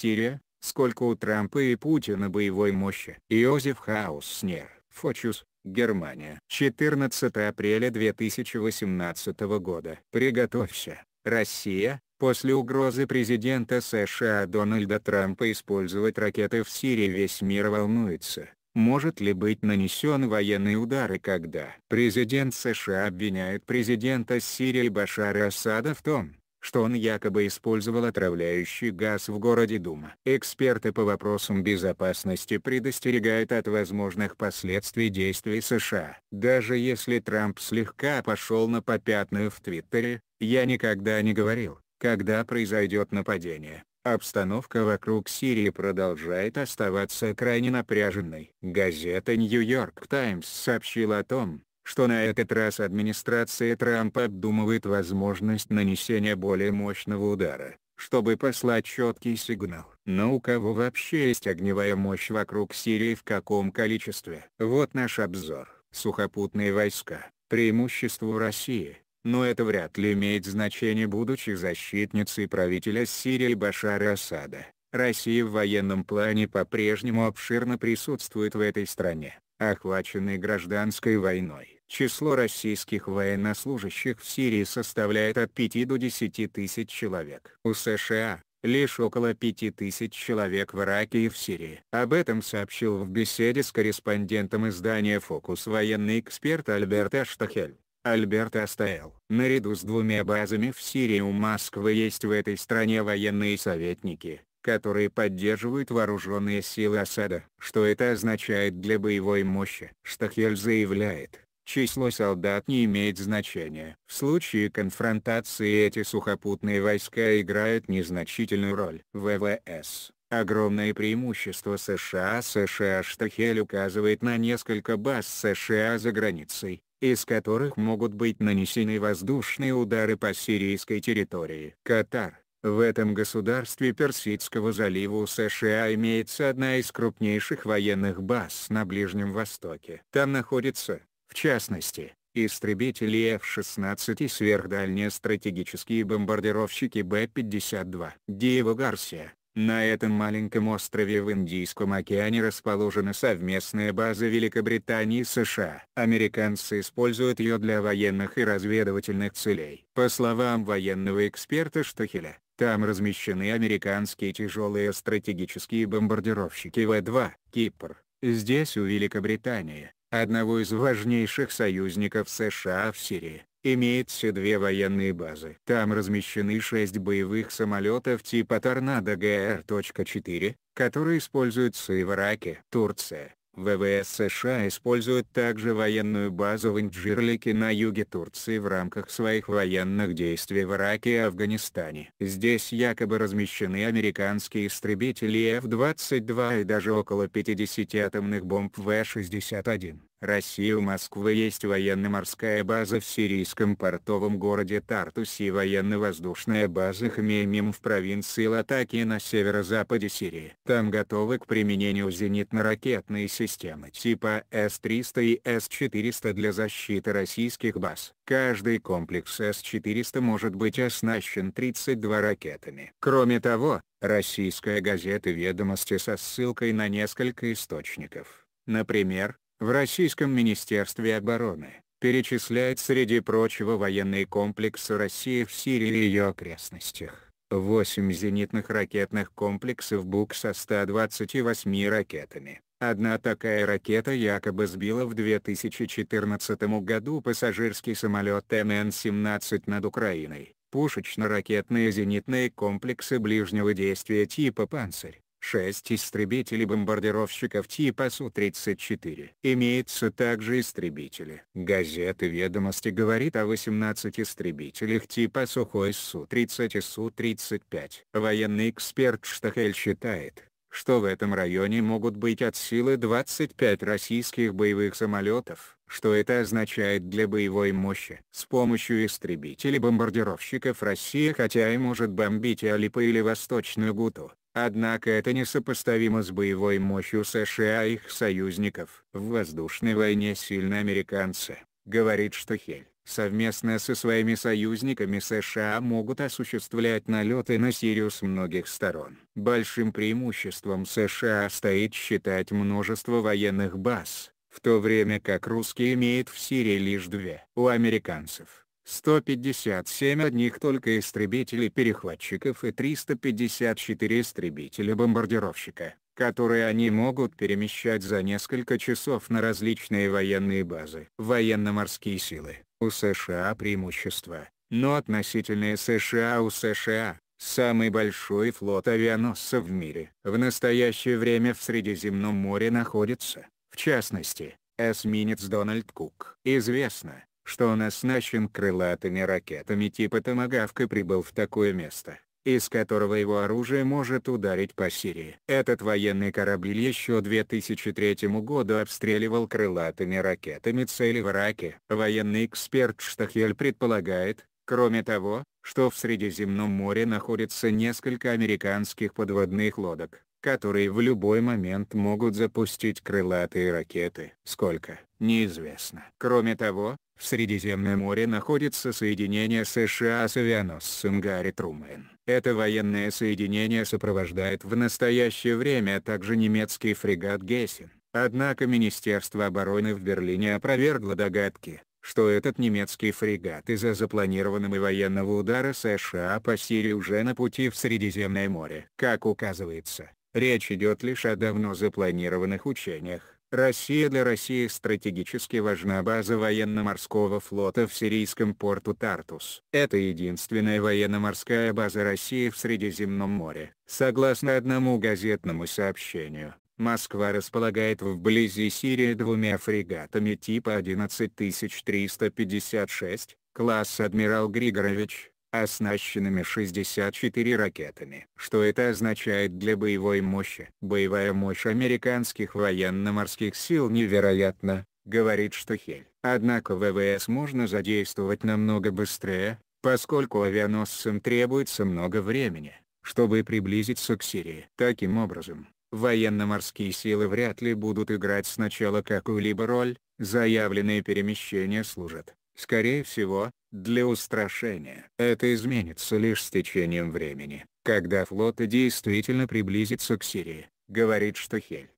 Сирия, сколько у Трампа и Путина боевой мощи. Иозеф Хауснер, Фочус, Германия. 14 апреля 2018 года. Приготовься, Россия, после угрозы президента США Дональда Трампа использовать ракеты в Сирии весь мир волнуется. Может ли быть нанесен военный удар и когда? Президент США обвиняет президента Сирии Башара Асада в том, что он якобы использовал отравляющий газ в городе Дума. Эксперты по вопросам безопасности предостерегают от возможных последствий действий США. Даже если Трамп слегка пошел на попятную в Твиттере, я никогда не говорил, когда произойдет нападение. Обстановка вокруг Сирии продолжает оставаться крайне напряженной. Газета New York Times сообщила о том, что на этот раз администрация Трампа обдумывает возможность нанесения более мощного удара, чтобы послать четкий сигнал. Но у кого вообще есть огневая мощь вокруг Сирии в каком количестве? Вот наш обзор. Сухопутные войска. Преимущество России. Но это вряд ли имеет значение будучи защитницей правителя Сирии Башара Асада. Россия в военном плане по-прежнему обширно присутствует в этой стране, охваченной гражданской войной. Число российских военнослужащих в Сирии составляет от 5 до 10 тысяч человек. У США лишь около 5 тысяч человек в Ираке и в Сирии. Об этом сообщил в беседе с корреспондентом издания «Фокус» военный эксперт Альберт Аштахель. Альберт Астаэл. Наряду с двумя базами в Сирии у Москвы есть в этой стране военные советники, которые поддерживают вооруженные силы осада. Что это означает для боевой мощи? Штахель заявляет, число солдат не имеет значения. В случае конфронтации эти сухопутные войска играют незначительную роль. ВВС Огромное преимущество США США Штахель указывает на несколько баз США за границей, из которых могут быть нанесены воздушные удары по сирийской территории. Катар. В этом государстве Персидского залива у США имеется одна из крупнейших военных баз на Ближнем Востоке. Там находится в частности, истребители F-16 и сверхдальние стратегические бомбардировщики b 52 Диего Гарсия. На этом маленьком острове в Индийском океане расположена совместная база Великобритании и США. Американцы используют ее для военных и разведывательных целей. По словам военного эксперта Штахеля, там размещены американские тяжелые стратегические бомбардировщики В-2, Кипр. Здесь у Великобритании, одного из важнейших союзников США в Сирии. Имеется две военные базы. Там размещены шесть боевых самолетов типа «Торнадо ГР.4», которые используются и в Ираке. Турция, ВВС США используют также военную базу в Инджирлике на юге Турции в рамках своих военных действий в Ираке и Афганистане. Здесь якобы размещены американские истребители F-22 и даже около 50 атомных бомб В-61. России у Москвы есть военно-морская база в сирийском портовом городе Тартус и военно-воздушная база Хмеймим в провинции Латакия на северо-западе Сирии. Там готовы к применению зенитно-ракетные системы типа С-300 и С-400 для защиты российских баз. Каждый комплекс С-400 может быть оснащен 32 ракетами. Кроме того, российская газета «Ведомости» со ссылкой на несколько источников например, в Российском Министерстве обороны, перечисляет среди прочего военные комплексы России в Сирии и ее окрестностях, 8 зенитных ракетных комплексов БУК со 128 ракетами. Одна такая ракета якобы сбила в 2014 году пассажирский самолет МН-17 над Украиной. Пушечно-ракетные зенитные комплексы ближнего действия типа «Панцирь», 6 истребителей-бомбардировщиков типа Су-34. Имеются также истребители. Газеты «Ведомости» говорит о 18 истребителях типа Сухой Су-30 и Су-35. Военный эксперт Штахель считает, что в этом районе могут быть от силы 25 российских боевых самолетов, что это означает для боевой мощи. С помощью истребителей-бомбардировщиков Россия хотя и может бомбить Алипа или Восточную Гуту, Однако это несопоставимо с боевой мощью США и их союзников. В воздушной войне сильны американцы, говорит Штухель. Совместно со своими союзниками США могут осуществлять налеты на Сирию с многих сторон. Большим преимуществом США стоит считать множество военных баз, в то время как русские имеют в Сирии лишь две. У американцев 157 одних только истребителей-перехватчиков и 354 истребителя-бомбардировщика, которые они могут перемещать за несколько часов на различные военные базы. Военно-морские силы. У США преимущества, но относительные США у США – самый большой флот авианосцев в мире. В настоящее время в Средиземном море находится, в частности, эсминец Дональд Кук. Известно, что он оснащен крылатыми ракетами типа «Томагавк» и прибыл в такое место, из которого его оружие может ударить по Сирии. Этот военный корабль еще 2003 году обстреливал крылатыми ракетами цели в Ираке. Военный эксперт Штахель предполагает, кроме того, что в Средиземном море находится несколько американских подводных лодок, которые в любой момент могут запустить крылатые ракеты. Сколько? Неизвестно. Кроме того, в Средиземном море находится соединение США с авианосцем Гарри Трумэн. Это военное соединение сопровождает в настоящее время также немецкий фрегат Гессен. Однако Министерство обороны в Берлине опровергло догадки, что этот немецкий фрегат из-за запланированного военного удара США по Сирии уже на пути в Средиземное море. Как указывается, речь идет лишь о давно запланированных учениях Россия для России стратегически важна база военно-морского флота в сирийском порту Тартус. Это единственная военно-морская база России в Средиземном море. Согласно одному газетному сообщению, Москва располагает вблизи Сирии двумя фрегатами типа 11356, класс «Адмирал Григорович», оснащенными 64 ракетами. Что это означает для боевой мощи? Боевая мощь американских военно-морских сил невероятна, говорит Штахель. Однако ВВС можно задействовать намного быстрее, поскольку авианосцам требуется много времени, чтобы приблизиться к Сирии. Таким образом, военно-морские силы вряд ли будут играть сначала какую-либо роль, заявленные перемещения служат, скорее всего, для устрашения. Это изменится лишь с течением времени, когда флоты действительно приблизится к Сирии, говорит Штахель.